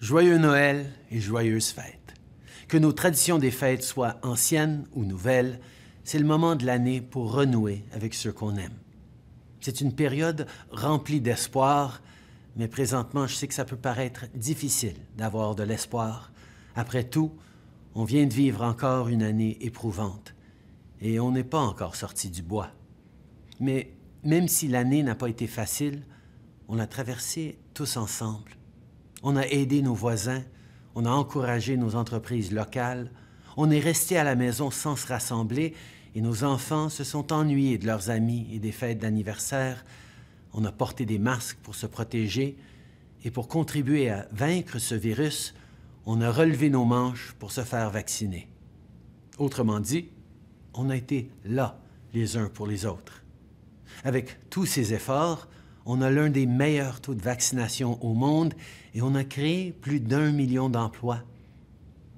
Joyeux Noël et joyeuses fêtes. Que nos traditions des fêtes soient anciennes ou nouvelles, c'est le moment de l'année pour renouer avec ceux qu'on aime. C'est une période remplie d'espoir, mais présentement, je sais que ça peut paraître difficile d'avoir de l'espoir. Après tout, on vient de vivre encore une année éprouvante et on n'est pas encore sorti du bois. Mais même si l'année n'a pas été facile, on l'a traversée tous ensemble on a aidé nos voisins, on a encouragé nos entreprises locales, on est resté à la maison sans se rassembler et nos enfants se sont ennuyés de leurs amis et des fêtes d'anniversaire. On a porté des masques pour se protéger et pour contribuer à vaincre ce virus, on a relevé nos manches pour se faire vacciner. Autrement dit, on a été là les uns pour les autres. Avec tous ces efforts, on a l'un des meilleurs taux de vaccination au monde et on a créé plus d'un million d'emplois.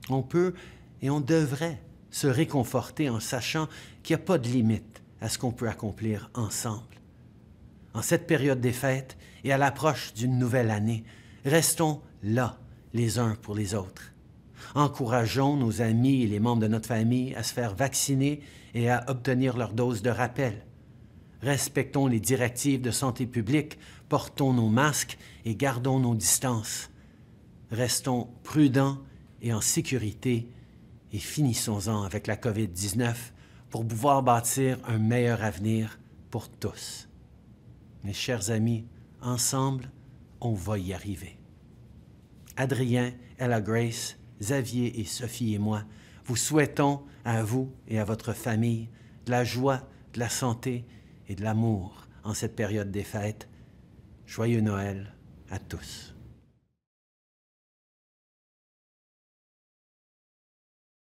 On peut et on devrait se réconforter en sachant qu'il n'y a pas de limite à ce qu'on peut accomplir ensemble. En cette période des fêtes et à l'approche d'une nouvelle année, restons là les uns pour les autres. Encourageons nos amis et les membres de notre famille à se faire vacciner et à obtenir leur dose de rappel respectons les directives de santé publique, portons nos masques et gardons nos distances. Restons prudents et en sécurité et finissons-en avec la COVID-19 pour pouvoir bâtir un meilleur avenir pour tous. Mes chers amis, ensemble, on va y arriver. Adrien, Ella Grace, Xavier et Sophie et moi vous souhaitons à vous et à votre famille de la joie, de la santé et de l'amour en cette période des fêtes. Joyeux Noël à tous.